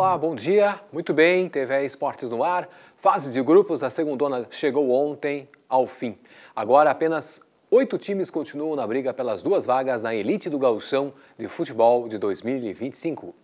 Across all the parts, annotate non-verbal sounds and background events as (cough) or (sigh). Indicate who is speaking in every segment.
Speaker 1: Olá, bom dia, muito bem, TV Esportes no ar. Fase de grupos da segundona chegou ontem ao fim. Agora apenas oito times continuam na briga pelas duas vagas na elite do gauchão de futebol de 2025.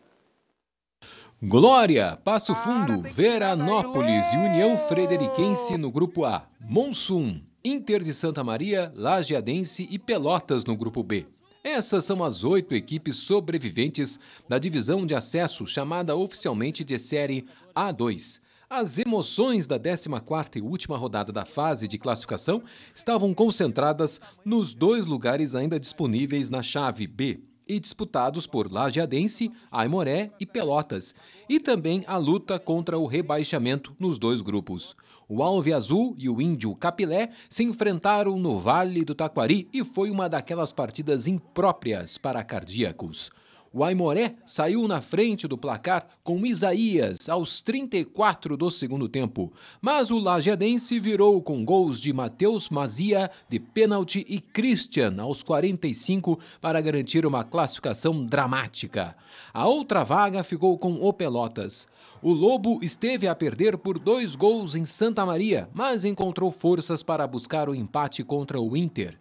Speaker 1: Glória, Passo Fundo, Veranópolis e União Frederiquense no grupo A. Monsum, Inter de Santa Maria, Lajeadense e Pelotas no grupo B. Essas são as oito equipes sobreviventes da divisão de acesso chamada oficialmente de Série A2. As emoções da 14ª e última rodada da fase de classificação estavam concentradas nos dois lugares ainda disponíveis na chave B e disputados por Lajeadense, Aimoré e Pelotas, e também a luta contra o rebaixamento nos dois grupos. O Alve Azul e o Índio Capilé se enfrentaram no Vale do Taquari e foi uma daquelas partidas impróprias para cardíacos. O Aimoré saiu na frente do placar com Isaías aos 34 do segundo tempo, mas o Lajeadense virou com gols de Matheus Mazia de pênalti e Christian aos 45 para garantir uma classificação dramática. A outra vaga ficou com o Pelotas. O Lobo esteve a perder por dois gols em Santa Maria, mas encontrou forças para buscar o empate contra o Inter.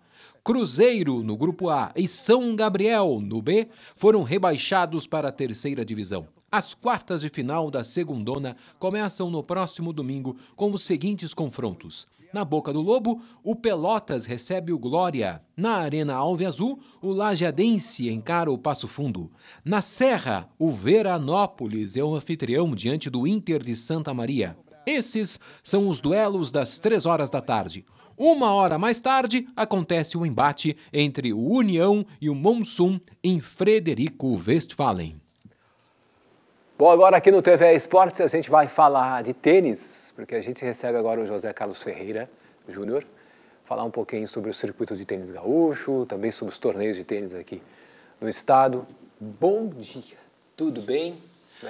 Speaker 1: Cruzeiro, no Grupo A, e São Gabriel, no B, foram rebaixados para a terceira divisão. As quartas de final da segundona começam no próximo domingo com os seguintes confrontos. Na Boca do Lobo, o Pelotas recebe o Glória. Na Arena Alve Azul, o Lajadense encara o Passo Fundo. Na Serra, o Veranópolis é o anfitrião diante do Inter de Santa Maria. Esses são os duelos das três horas da tarde. Uma hora mais tarde, acontece o embate entre o União e o Monsum em Frederico Westphalen. Bom, agora aqui no TV Esportes a gente vai falar de tênis, porque a gente recebe agora o José Carlos Ferreira Júnior, falar um pouquinho sobre o circuito de tênis gaúcho, também sobre os torneios de tênis aqui no estado. Bom dia, tudo bem?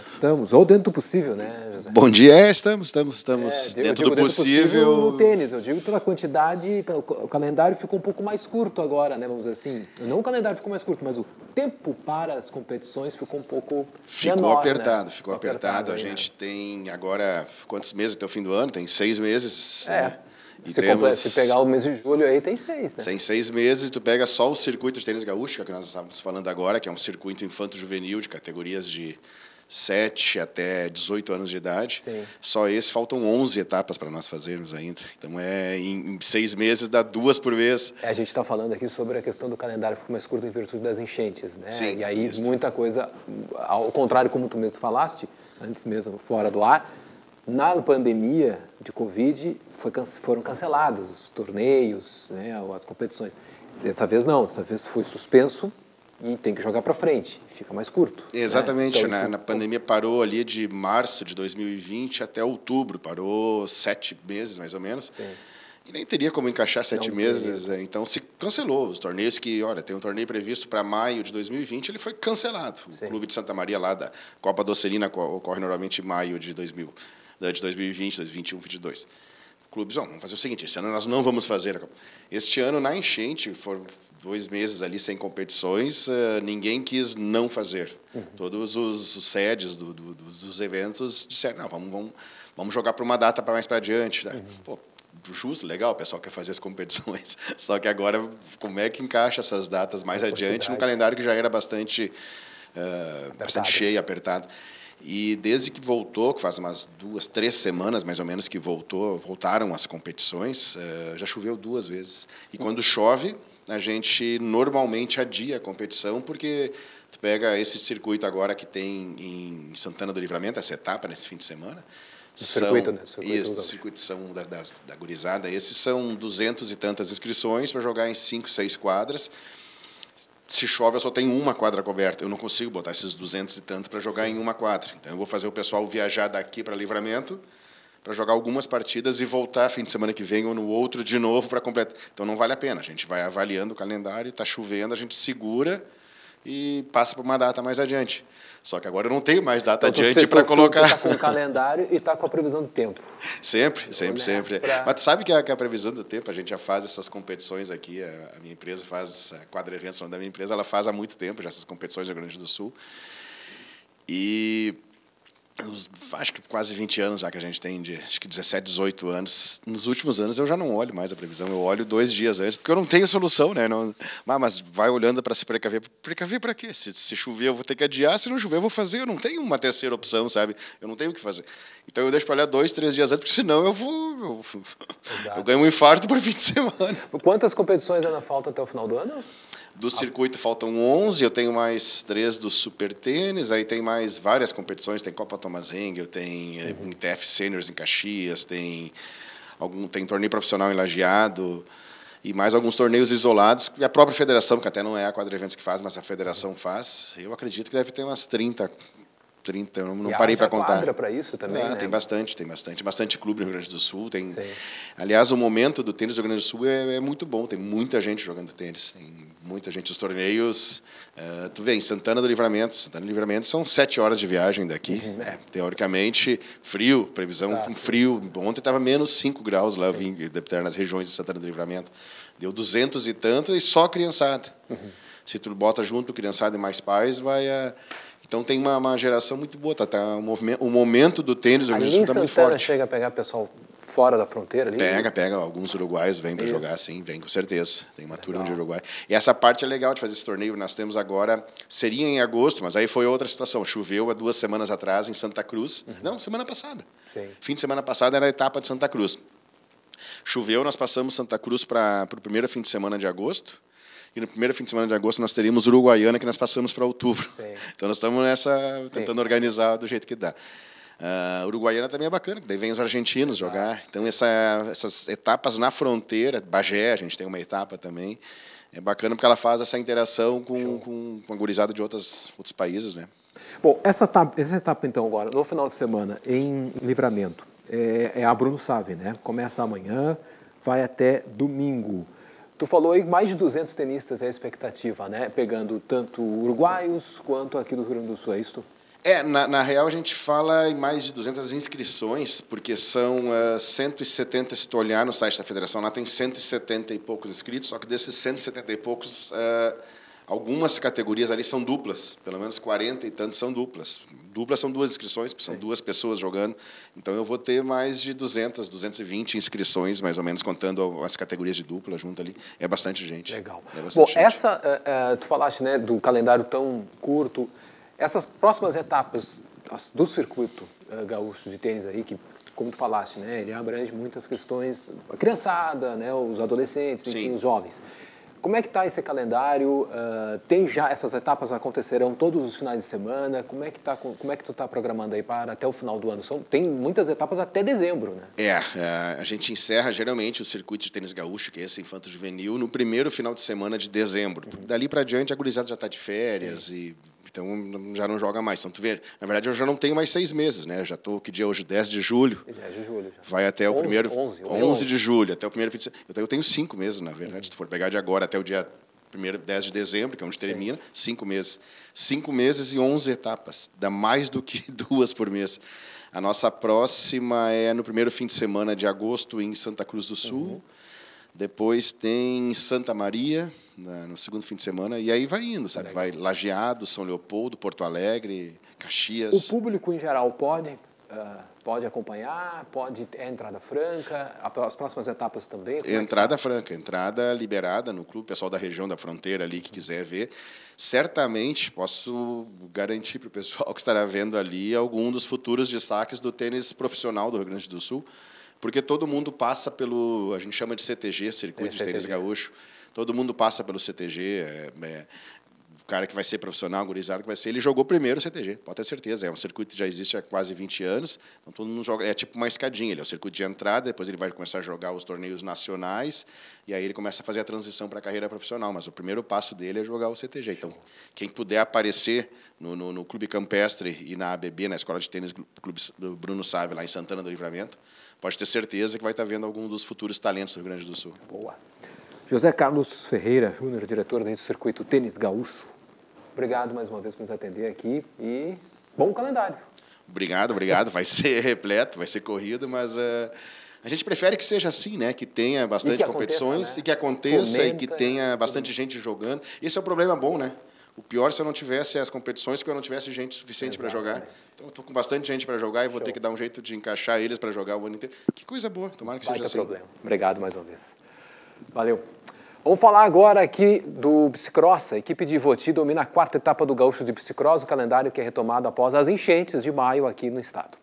Speaker 1: Estamos, ou dentro do possível, né, José? Bom dia, é, estamos, estamos, estamos é, dentro, digo, do possível. dentro do possível. No tênis, eu digo pela quantidade, pelo, o calendário ficou um pouco mais curto agora, né, vamos dizer assim. Não o calendário ficou mais curto, mas o tempo para as competições ficou um pouco Ficou menor, né? apertado, né? ficou apertado. apertado a né? gente
Speaker 2: tem agora, quantos meses até o fim do ano? Tem seis meses, é. Né? E se, temos... se pegar o mês de
Speaker 1: julho aí, tem seis, né? Tem
Speaker 2: seis meses, tu pega só o circuito de tênis gaúcho, que é nós estávamos falando agora, que é um circuito infanto-juvenil de categorias de 7 até 18 anos de idade. Sim. Só esse faltam 11 etapas para nós fazermos ainda. Então, é
Speaker 1: em, seis meses dá duas por vez. É, a gente está falando aqui sobre a questão do calendário ficou mais curto em virtude das enchentes, né? Sim, e aí isso. muita coisa, ao contrário como tu mesmo falaste, antes mesmo fora do ar, na pandemia de Covid foi, foram cancelados os torneios, né, as competições. Dessa vez não, dessa vez foi suspenso e tem que jogar para frente, fica mais curto. Né? Exatamente, né? Então, né? Isso... Na é pandemia parou ali de
Speaker 2: março de 2020 até outubro, parou sete meses mais ou menos. Sim. E nem teria como encaixar sete Não meses, é, então se cancelou os torneios que, olha, tem um torneio previsto para maio de 2020, ele foi cancelado. Sim. O Clube de Santa Maria lá da Copa Docelina ocorre normalmente em maio de 2000, eh, de 2020, 2021, 2022 clubes, vamos fazer o seguinte, esse ano nós não vamos fazer. Este ano, na enchente, foram dois meses ali sem competições, eh, ninguém quis não fazer. Uhum. Todos os, sedes do, do, dos, dos, eventos disseram, não, vamos, vamos, vamos jogar para uma data para mais para adiante. Né? Uhum. Pô, justo, legal, o pessoal quer fazer as competições. (laughs) Só que agora, como é que encaixa essas datas mais Essa adiante num calendário que já era bastante, uh, bastante cheio, apertado. E desde que voltou, que faz umas duas, três semanas mais ou menos que voltou, voltaram as competições, uh, já choveu duas vezes. E uhum. quando chove, a gente normalmente adia a competição, porque tu pega esse circuito agora que tem em Santana do Livramento, essa etapa nesse fim de semana. são, circuito, né? Circuito isso, circuito são da, da, da gurizada. Esses são duzentos e tantas inscrições para jogar em cinco, seis quadras se chove, eu só tenho uma quadra coberta. Eu não consigo botar esses duzentos e tantos para jogar Sim. em uma quadra. Então, eu vou fazer o pessoal viajar daqui para Livramento, para jogar algumas partidas e voltar fim de semana que vem ou no outro de novo para completar. Então não vale a pena. A gente vai avaliando o calendário, está chovendo, a gente segura e passa para uma data mais adiante. Só que agora eu não tenho mais data então, adiante para tá colocar. Está com o
Speaker 1: calendário e está com a previsão do tempo.
Speaker 2: Sempre, né? sempre, sempre. Pra... Mas tu sabe que a, que a, previsão do tempo, a gente já faz essas competições aqui, a, a minha empresa faz, a é, quadra eventos da minha empresa, ela faz há muito tempo já essas competições do Rio Grande do Sul. E acho que quase 20 anos já que a gente tem, de, acho que 17, 18 anos. Nos últimos anos eu já não olho mais a previsão, eu olho dois dias antes, porque eu não tenho solução, né? Não, ah, mas vai olhando para se precaver. Precaver para quê? Se, se, chover eu vou ter que adiar, se não chover eu vou fazer, eu não tenho uma terceira opção, sabe? Eu não tenho o que fazer. Então eu deixo para olhar dois, três dias antes, porque senão eu vou. Eu, eu ganho um infarto por fim
Speaker 1: de semana. Quantas competições ainda falta até o final do ano?
Speaker 2: Do circuito faltam 11, eu tenho mais três do super tênis, aí tem mais várias competições, tem Copa Thomas Engel, tem eh, uhum. TF Seniors em Caxias, tem algum tem torneio profissional em Lajeado e mais alguns torneios isolados, e a própria federação, que até não é a Quadra Eventos que faz, mas a federação faz. Eu acredito que deve ter umas 30 30, não, não parei para é contar. quadra para
Speaker 1: isso também, ah, né? Tem
Speaker 2: bastante, tem bastante. Bastante clube no Rio Grande do Sul. Tem, aliás, o momento do tênis do Rio Grande do Sul é, é muito bom. Tem muita gente jogando tênis. Tem muita gente. Os torneios... Uh, tu vê, em Santana do Livramento. Santana do Livramento são sete horas de viagem daqui. Uhum, é. né? Teoricamente, frio, previsão Exato. com frio. Ontem estava menos 5 graus lá, Sim. eu vim nas regiões de Santana do Livramento. Deu duzentos e tanto e só criançada. Uhum. Se tu bota junto criançada e mais pais, vai a então tem uma, uma geração muito boa, tá, tá, o, movimento, o momento do tênis do Rio está muito forte.
Speaker 1: chega a pegar pessoal fora da fronteira ali? Pega,
Speaker 2: pega. Alguns uruguaios vêm para jogar, sim, vem com certeza. Tem uma turma de Uruguai. E essa parte é legal de fazer esse torneio. Nós temos agora, seria em agosto, mas aí foi outra situação. Choveu há duas semanas atrás em Santa Cruz. Uhum. Não, semana passada. Sim. Fim de semana passada era a etapa de Santa Cruz. Choveu, nós passamos Santa Cruz para o primeiro fim de semana de agosto e no primeiro fim de semana de agosto nós teríamos Uruguaiana, que nós passamos para outubro. Sim. (laughs) Então nós estamos nessa, tentando Sim. organizar do jeito que dá. Uh, Uruguaiana também é bacana, que daí vem os argentinos Exato. jogar. Ah. Então, essa, essas etapas na fronteira, Bagé, a gente tem uma etapa também. É bacana porque ela faz essa interação com,
Speaker 1: com, com a gurizada de outras, outros países, né? Bom, essa etapa, essa etapa então agora, no final de semana, em Livramento, é, é a Bruno Sabe, né? Começa amanhã, vai até domingo. Tu falou aí mais de 200 tenistas é a expectativa, né? Pegando tanto uruguaios quanto aqui do Rio Grande do Sul, é isso? É, na, na, real a gente fala
Speaker 2: em mais de 200 inscrições, porque são uh, eh, 170, se tu olhar no site da federação, lá tem 170 e poucos inscritos, só que desses 170 e poucos, uh, Algumas categorias ali são duplas, pelo menos 40 e tantos são duplas. Duplas são duas inscrições, são Sim. duas pessoas jogando. Então eu vou ter mais de 200, 220 inscrições, mais ou menos, contando
Speaker 1: as categorias de dupla junto ali. É bastante gente. Legal. É bastante Bom, gente. essa, é, é, tu falaste né, do calendário tão curto. Essas próximas etapas do circuito uh, gaúcho de tênis aí, que como tu falaste, né, ele abrange muitas questões, a criançada, né, os adolescentes, enfim, os jovens. Como é que está esse calendário? Uh, tem já essas etapas acontecerão todos os finais de semana? Como é que tá, como é que tu está programando aí para até o final do ano? São, tem muitas etapas até dezembro, né?
Speaker 2: É, é a gente encerra geralmente o circuito de tênis gaúcho, que é esse infanto juvenil, no primeiro final de semana de dezembro. Uhum. Dali para diante a gurizada já está de férias Sim. e então já não joga mais. Então tu vê, na verdade eu já não tenho mais seis meses, né? Eu já tô, que dia é hoje? 10 de julho.
Speaker 1: 10 é de julho. Já. Vai até 11, o primeiro. 11, 11, 11, de
Speaker 2: julho, até o primeiro fim de semana. Eu tenho cinco meses, na verdade. Uhum. Se tu for pegar de agora até o dia primeiro 10 de dezembro, que é onde termina, Sim. cinco meses. Cinco meses e 11 etapas, dá mais do que (laughs) duas por mês. A nossa próxima é no primeiro fim de semana de agosto em Santa Cruz do Sul. Uhum. Depois tem Santa Maria, né, no segundo fim de semana, e aí vai indo, sabe? Vai Lajeado, São Leopoldo, Porto Alegre, Caxias. O
Speaker 1: público em geral pode, uh, pode acompanhar, pode ter entrada franca, as próximas etapas também? É entrada é
Speaker 2: franca, entrada liberada no clube, pessoal da região da fronteira ali que quiser ver. Certamente posso garantir para o pessoal que estará vendo ali algum dos futuros destaques do tênis profissional do Rio Grande do Sul porque todo mundo passa pelo, a gente chama de CTG, Circuito é, de CTG. Tênis Gaúcho, todo mundo passa pelo CTG, é, é, o cara que vai ser profissional, gurizado que vai ser, ele jogou primeiro o CTG, pode ter certeza. É um circuito que já existe há quase 20 anos, então todo mundo joga, é tipo uma escadinha, ele é o circuito de entrada, depois ele vai começar a jogar os torneios nacionais, e aí ele começa a fazer a transição para a carreira profissional, mas o primeiro passo dele é jogar o CTG. Então, quem puder aparecer no, no, no Clube Campestre e na ABB, na Escola de Tênis Clube do Bruno Sávio, lá em Santana do Livramento, pode ter certeza que vai estar vendo algum dos futuros talentos do Rio Grande
Speaker 1: do Sul. Boa. José Carlos Ferreira Júnior, diretor do Circuito Tênis Gaúcho. Obrigado mais uma vez por nos atender aqui e bom calendário.
Speaker 2: Obrigado, obrigado. Vai ser repleto, vai ser corrido, mas uh, a gente prefere que seja assim, né? Que tenha bastante e que competições aconteça, né? e que aconteça e que tenha bastante gente jogando. Esse é o um problema bom, né? O pior é se eu não tivesse as competições, que eu não tivesse gente suficiente para jogar. Então, eu estou com bastante gente para jogar e vou Show. ter que dar um jeito de encaixar eles para jogar o ano inteiro. Que coisa boa, tomara que Baita seja assim. Não problema. Obrigado mais
Speaker 1: uma vez. Valeu. Vamos falar agora aqui do Bicicross. A equipe de Ivoti domina a quarta etapa do Gaúcho de Bicicross, o calendário que é retomado após as enchentes de maio aqui no estado.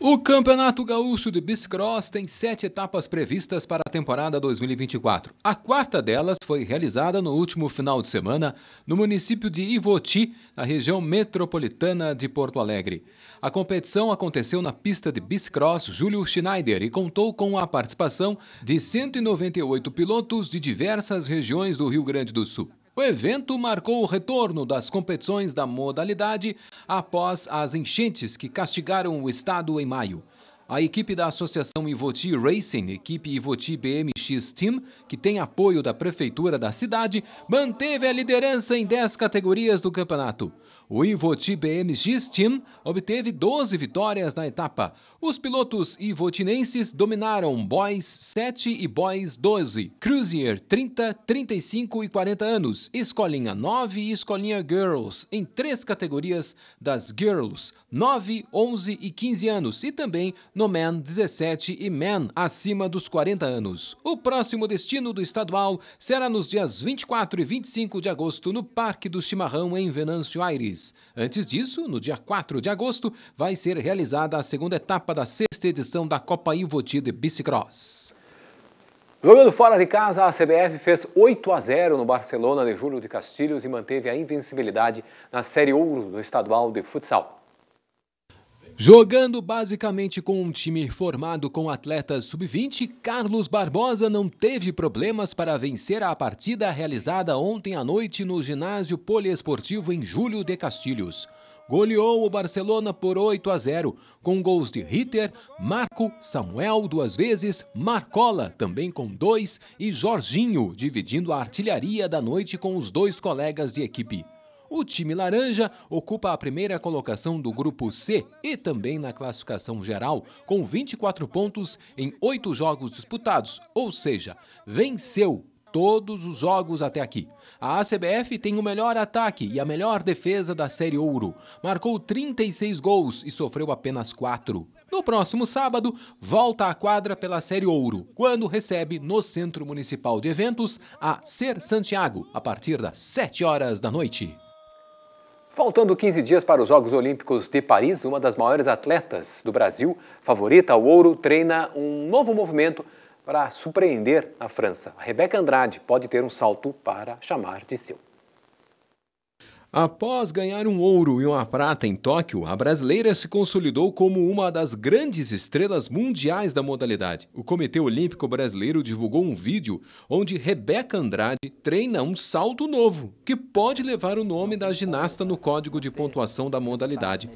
Speaker 1: O Campeonato Gaúcho de Biscross tem sete etapas previstas para a temporada 2024. A quarta delas foi realizada no último final de semana no município de Ivoti, na região metropolitana de Porto Alegre. A competição aconteceu na pista de Biscross Júlio Schneider e contou com a participação de 198 pilotos de diversas regiões do Rio Grande do Sul. O evento marcou o retorno das competições da modalidade após as enchentes que castigaram o estado em maio. A equipe da Associação Ivoti Racing, equipe Ivoti BMX Team, que tem apoio da prefeitura da cidade, manteve a liderança em 10 categorias do campeonato. O Ivoti BMX Team obteve 12 vitórias na etapa. Os pilotos ivotinenses dominaram Boys 7 e Boys 12, Cruiser 30, 35 e 40 anos, Escolinha 9 e Escolinha Girls, em três categorias das Girls, 9, 11 e 15 anos, e também no Men 17 e Men, acima dos 40 anos. O próximo destino do estadual será nos dias 24 e 25 de agosto no Parque do Chimarrão, em Venâncio Aires. Antes disso, no dia 4 de agosto, vai ser realizada a segunda etapa da sexta edição da Copa Ivoti de Bicicross. Jogando fora de casa, a CBF fez 8 a 0 no Barcelona de Júlio de Castilhos e manteve a invencibilidade na Série Ouro do estadual de futsal. Jogando basicamente com um time formado com atletas sub-20, Carlos Barbosa não teve problemas para vencer a partida realizada ontem à noite no ginásio poliesportivo em Júlio de Castilhos. Goleou o Barcelona por 8 a 0, com gols de Ritter, Marco, Samuel duas vezes, Marcola também com dois e Jorginho, dividindo a artilharia da noite com os dois colegas de equipe o time laranja ocupa a primeira colocação do grupo C e também na classificação geral, com 24 pontos em oito jogos disputados, ou seja, venceu todos os jogos até aqui. A ACBF tem o melhor ataque e a melhor defesa da Série Ouro. Marcou 36 gols e sofreu apenas 4. No próximo sábado, volta à quadra pela Série Ouro, quando recebe no Centro Municipal de Eventos a Ser Santiago, a partir das 7 horas da noite. Faltando 15 dias para os Jogos Olímpicos de Paris, uma das maiores atletas do Brasil, favorita ao ouro, treina um novo movimento para surpreender a França. A Rebeca Andrade pode ter um salto para chamar de seu. Após ganhar um ouro e uma prata em Tóquio, a brasileira se consolidou como uma das grandes estrelas mundiais da modalidade. O Comitê Olímpico Brasileiro divulgou um vídeo onde Rebeca Andrade treina um salto novo, que pode levar o nome da ginasta no código de pontuação da modalidade.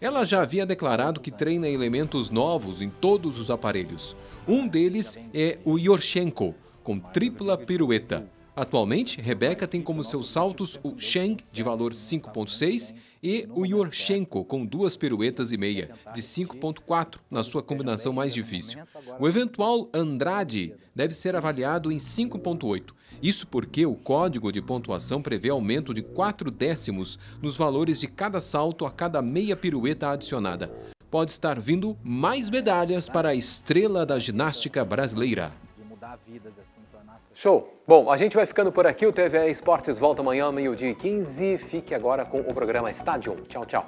Speaker 1: Ela já havia declarado que treina elementos novos em todos os aparelhos. Um deles é o Yorchenko, com tripla pirueta. Atualmente, Rebeca tem como seus saltos o Sheng, de valor 5,6, e o Yorshenko com duas piruetas e meia, de 5,4, na sua combinação mais difícil. O eventual Andrade deve ser avaliado em 5,8. Isso porque o código de pontuação prevê aumento de 4 décimos nos valores de cada salto a cada meia pirueta adicionada. Pode estar vindo mais medalhas para a estrela da ginástica brasileira. Show. Bom, a gente vai ficando por aqui. O TVA Esportes volta amanhã, meio-dia e 15. Fique agora com o programa Estádio. Tchau, tchau.